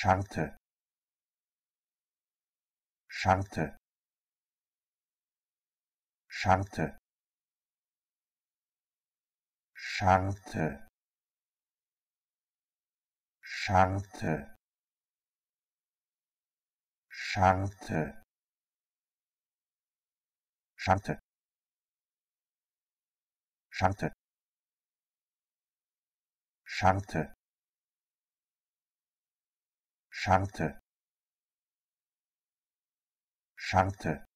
Scharte Scharte Scharte Scharte Scharte Scharte Scharte Scharte Scharte scharte scharte